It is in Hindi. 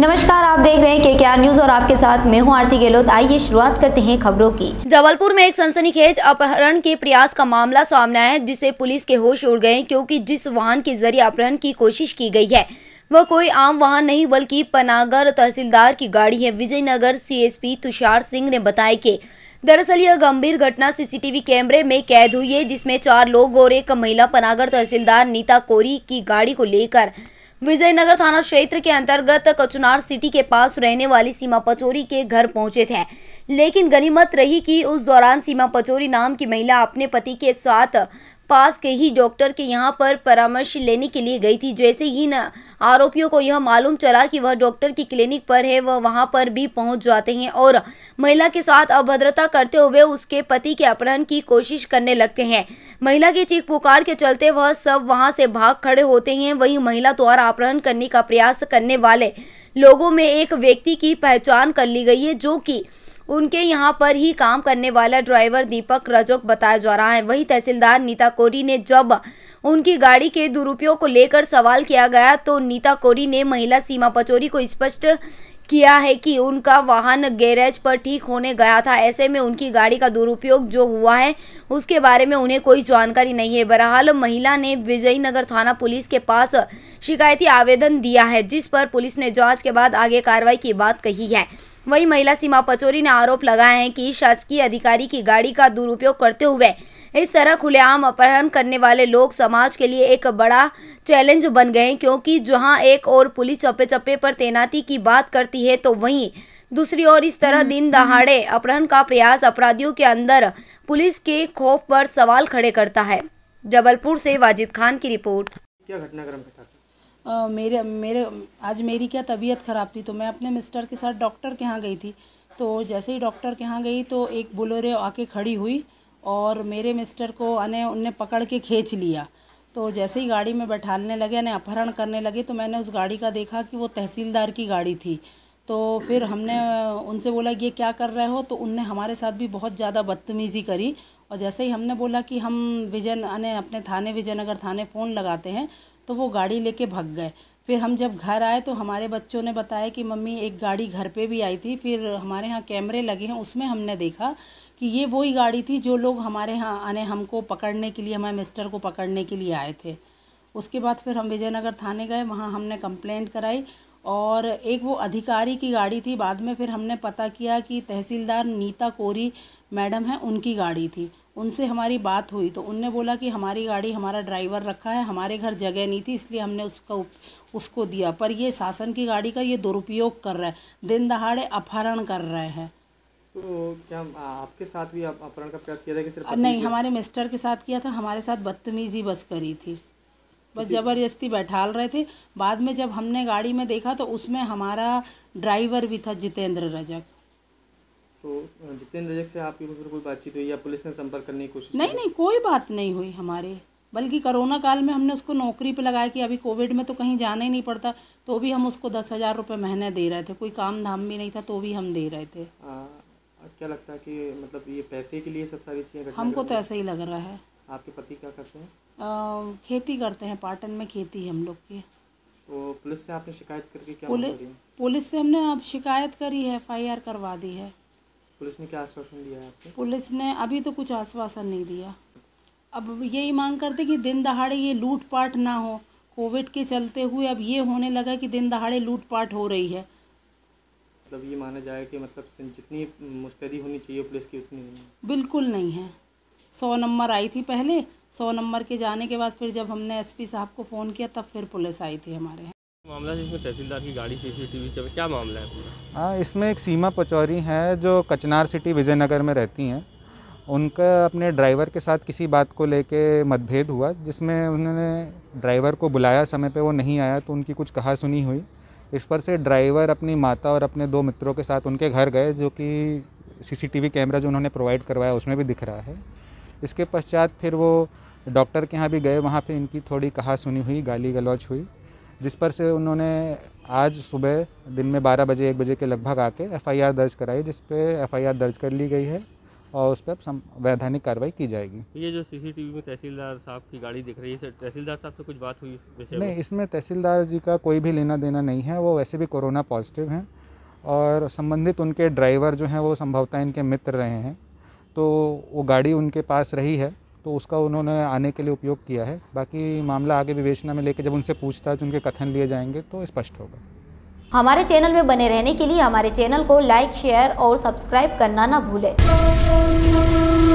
नमस्कार आप देख रहे हैं के आर न्यूज और आपके साथ मैं हूं आरती गहलोत आइए शुरुआत करते हैं खबरों की जबलपुर में एक सनसनीखेज अपहरण के प्रयास का मामला सामने आया जिसे पुलिस के होश उड़ गए क्योंकि जिस वाहन के जरिए अपहरण की कोशिश की गई है वह कोई आम वाहन नहीं बल्कि पनागर तहसीलदार की गाड़ी है विजयनगर सीएसपी तुषार सिंह ने बताया की दरअसल यह गंभीर घटना सीसीटीवी कैमरे में कैद हुई है जिसमें चार लोग और एक महिला पनागर तहसीलदार नीता कोरी की गाड़ी को लेकर विजयनगर थाना क्षेत्र के अंतर्गत कचुनार सिटी के पास रहने वाली सीमा पचोरी के घर पहुंचे थे लेकिन गनीमत रही कि उस दौरान सीमा पचोरी नाम की महिला अपने पति के साथ पास के ही डॉक्टर के यहाँ पर परामर्श लेने के लिए गई थी जैसे ही न आरोपियों को यह मालूम चला कि वह डॉक्टर की क्लिनिक पर है वह वहाँ पर भी पहुँच जाते हैं और महिला के साथ अभद्रता करते हुए उसके पति के अपहरण की कोशिश करने लगते हैं महिला की चीख पुकार के चलते वह सब वहाँ से भाग खड़े होते हैं वहीं महिला द्वारा अपहरण करने का प्रयास करने वाले लोगों में एक व्यक्ति की पहचान कर ली गई है जो की उनके यहां पर ही काम करने वाला ड्राइवर दीपक रजोक बताया जा रहा है वही तहसीलदार नीता कोरी ने जब उनकी गाड़ी के दुरुपयोग को लेकर सवाल किया गया तो नीता कोरी ने महिला सीमा पचोरी को स्पष्ट किया है कि उनका वाहन गैरेज पर ठीक होने गया था ऐसे में उनकी गाड़ी का दुरुपयोग जो हुआ है उसके बारे में उन्हें कोई जानकारी नहीं है बहरहाल महिला ने विजयनगर थाना पुलिस के पास शिकायती आवेदन दिया है जिस पर पुलिस ने जांच के बाद आगे कार्रवाई की बात कही है वहीं महिला सीमा पचोरी ने आरोप लगाया है कि शासकीय अधिकारी की गाड़ी का दुरुपयोग करते हुए इस तरह खुलेआम अपहरण करने वाले लोग समाज के लिए एक बड़ा चैलेंज बन गए क्योंकि जहां एक और पुलिस चप्पे चप्पे पर तैनाती की बात करती है तो वहीं दूसरी ओर इस तरह हम्म, दिन दहाड़े हम्म। अपहरण का प्रयास अपराधियों के अंदर पुलिस के खौफ पर सवाल खड़े करता है जबलपुर से वाजिद खान की रिपोर्ट क्या घटनाक्रम आ, मेरे मेरे आज मेरी क्या तबीयत ख़राब थी तो मैं अपने मिस्टर के साथ डॉक्टर के यहाँ गई थी तो जैसे ही डॉक्टर के यहाँ गई तो एक बुलोरे आके खड़ी हुई और मेरे मिस्टर को अने उनने पकड़ के खींच लिया तो जैसे ही गाड़ी में बैठाने लगे यानी अपहरण करने लगे तो मैंने उस गाड़ी का देखा कि वो तहसीलदार की गाड़ी थी तो फिर हमने उनसे बोला ये क्या कर रहे हो तो उनने हमारे साथ भी बहुत ज़्यादा बदतमीज़ी करी और जैसे ही हमने बोला कि हम विजय अने अपने थाने विजयनगर थाने फ़ोन लगाते हैं तो वो गाड़ी लेके भाग गए फिर हम जब घर आए तो हमारे बच्चों ने बताया कि मम्मी एक गाड़ी घर पे भी आई थी फिर हमारे यहाँ कैमरे लगे हैं उसमें हमने देखा कि ये वही गाड़ी थी जो लोग हमारे यहाँ आने हमको पकड़ने के लिए हमारे मिस्टर को पकड़ने के लिए आए थे उसके बाद फिर हम विजयनगर थाने गए वहाँ हमने कंप्लेंट कराई और एक वो अधिकारी की गाड़ी थी बाद में फिर हमने पता किया कि तहसीलदार नीता कोरी मैडम है उनकी गाड़ी थी उनसे हमारी बात हुई तो उनने बोला कि हमारी गाड़ी हमारा ड्राइवर रखा है हमारे घर जगह नहीं थी इसलिए हमने उसका उसको दिया पर ये शासन की गाड़ी का ये दुरुपयोग कर रहा है दिन दहाड़े अपहरण कर रहे हैं तो क्या आपके साथ भी अपहरण का प्रयास किया था कि नहीं हमारे मिस्टर के साथ किया था हमारे साथ बदतमीजी बस करी थी बस ज़बरदस्ती बैठाल रहे थे बाद में जब हमने गाड़ी में देखा तो उसमें हमारा ड्राइवर भी था जितेंद्र रजक तो जितेंद्र रजक से आपकी कोई बातचीत हुई या पुलिस ने संपर्क करने की कोशिश नहीं नहीं कोई बात नहीं हुई हमारे बल्कि कोरोना काल में हमने उसको नौकरी पे लगाया कि अभी कोविड में तो कहीं जाना ही नहीं पड़ता तो भी हम उसको दस हज़ार रुपये महीने दे रहे थे कोई काम धाम भी नहीं था तो भी हम दे रहे थे आ, क्या लगता है कि मतलब ये पैसे के लिए सब सारी चीज़ें हमको तो ऐसा ही लग रहा है आपके पति क्या करते हैं खेती करते हैं पाटन में खेती है हम लोग की तो पुलिस से आपने शिकायत करके क्या पुलिस पुलिस से हमने अब शिकायत करी है एफ करवा दी है पुलिस ने क्या आश्वासन दिया है आपको पुलिस ने अभी तो कुछ आश्वासन नहीं दिया अब यही मांग करते कि दिन दहाड़े ये लूटपाट ना हो कोविड के चलते हुए अब ये होने लगा कि दिन दहाड़े लूटपाट हो रही है मतलब ये माना जाए कि मतलब जितनी मुस्तैदी होनी चाहिए पुलिस की उतनी नहीं बिल्कुल नहीं है सौ नंबर आई थी पहले सौ नंबर के जाने के बाद फिर जब हमने एसपी साहब को फ़ोन किया तब फिर पुलिस आई थी हमारे मामला तहसीलदार की गाड़ी सीसीटीवी पे क्या मामला है पूरा हाँ इसमें एक सीमा पचौरी हैं जो कचनार सिटी विजयनगर में रहती हैं उनका अपने ड्राइवर के साथ किसी बात को लेके मतभेद हुआ जिसमें उन्होंने ड्राइवर को बुलाया समय पे वो नहीं आया तो उनकी कुछ कहा सुनी हुई इस पर से ड्राइवर अपनी माता और अपने दो मित्रों के साथ उनके घर गए जो कि सीसीटीवी कैमरा जो उन्होंने प्रोवाइड करवाया उसमें भी दिख रहा है इसके पश्चात फिर वो डॉक्टर के यहाँ भी गए वहाँ पे इनकी थोड़ी कहा सुनी हुई गाली गलौज हुई जिस पर से उन्होंने आज सुबह दिन में 12 बजे एक बजे के लगभग आके एफआईआर दर्ज कराई जिस पे एफआईआर दर्ज कर ली गई है और उस पर वैधानिक कार्रवाई की जाएगी ये जो सीसीटीवी में तहसीलदार साहब की गाड़ी दिख रही है तहसीलदार साहब से कुछ बात हुई नहीं इसमें तहसीलदार जी का कोई भी लेना देना नहीं है वो वैसे भी कोरोना पॉजिटिव हैं और संबंधित उनके ड्राइवर जो हैं वो संभवतः इनके मित्र रहे हैं तो वो गाड़ी उनके पास रही है तो उसका उन्होंने आने के लिए उपयोग किया है बाकी मामला आगे विवेचना में लेके जब उनसे पूछताछ उनके कथन लिए जाएंगे तो स्पष्ट होगा हमारे चैनल में बने रहने के लिए हमारे चैनल को लाइक शेयर और सब्सक्राइब करना ना भूलें